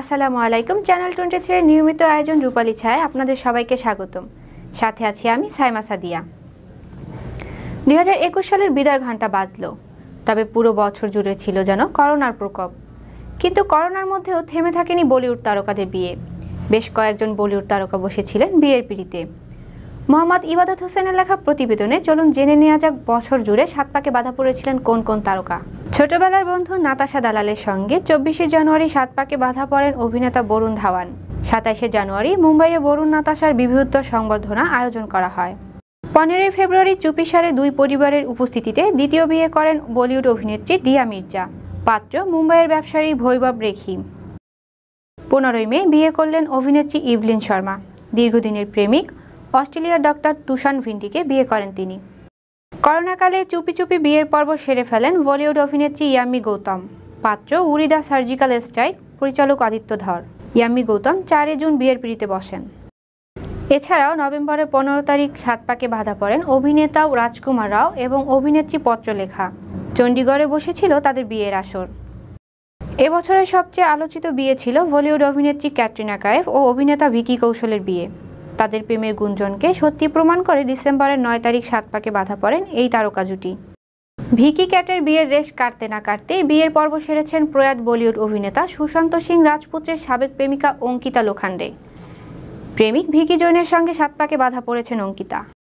আসসালামু আলাইকুম channel twenty ছেড়ে নিয়মিত আয়োজন রূপালি ছায় আপনাদের সবাইকে স্বাগতম সাথে আছি আমি সাইমা সাদিয়া দুই সালের বিদায় ঘণ্টা বাজল তবে পুরো বছর জুড়ে ছিল যেন করোনার প্রকোপ কিন্তু করোনার মধ্যেও থেমে থাকেনি বলিউড তারকাদের বিয়ে বেশ কয়েকজন বলিউড তারকা বসেছিলেন বিয়ের পিড়িতে মোহাম্মদ ইবাদত হোসেনের লেখা প্রতিবেদনে চলুন জেনে নেওয়া যাক বছর জুড়ে সাত পাকে বাধা পড়েছিলেন কোন কোন তারকা ছোটবেলার বন্ধু নাতাশা দালালের সঙ্গে চব্বিশে জানুয়ারি সাত পাকে বাধা পড়েন অভিনেতা বরুণ ধাওয়ান সাতাইশে জানুয়ারি মুম্বাইয়ে বরুণ নাতাশার বিভূত্ব সংবর্ধনা আয়োজন করা হয় পনেরোই ফেব্রুয়ারি চুপিসারে দুই পরিবারের উপস্থিতিতে দ্বিতীয় বিয়ে করেন বলিউড অভিনেত্রী দিয়া মির্জা পাত্র মুম্বাইয়ের ব্যবসায়ী ভৈবব রেখি পনেরোই মে বিয়ে করলেন অভিনেত্রী ইভলিন শর্মা দীর্ঘদিনের প্রেমিক অস্ট্রেলিয়ার ডক্টর তুষান ভিন্ডিকে বিয়ে করেন তিনি করোনাকালে চুপি চুপি বিয়ের পর্ব সেরে ফেলেন বলিউড অভিনেত্রী ইয়ামি গৌতম পাত্র উরিদা সার্জিক্যাল স্ট্রাইক পরিচালক আদিত্য ধর ইয়ামি গৌতম চারে জুন বিয়ের পিড়িতে বসেন এছাড়াও নভেম্বরের পনেরো তারিখ সাত পাকে বাধা পড়েন অভিনেতা রাজকুমার রাও এবং অভিনেত্রী পত্রলেখা চণ্ডীগড়ে বসেছিল তাদের বিয়ের আসর এবছরের সবচেয়ে আলোচিত বিয়ে ছিল বলিউড অভিনেত্রী ক্যাটরিনা কায়েফ ও অভিনেতা ভিকি কৌশলের বিয়ে তাদের প্রেমের গুঞ্জনকে সত্যি প্রমাণ করে ডিসেম্বরের নয় তারিখ সাত পাকে বাধা পড়েন এই তারকা জুটি ভিকি ক্যাটের বিয়ের রেশ কাটতে না কাটতেই বিয়ের পর্ব সেরেছেন প্রয়াত বলিউড অভিনেতা সুশান্ত সিং রাজপুত্রের সাবেক প্রেমিকা অঙ্কিতা লোখান্ডে প্রেমিক ভিকি জৈনের সঙ্গে সাত পাকে বাধা পড়েছেন অঙ্কিতা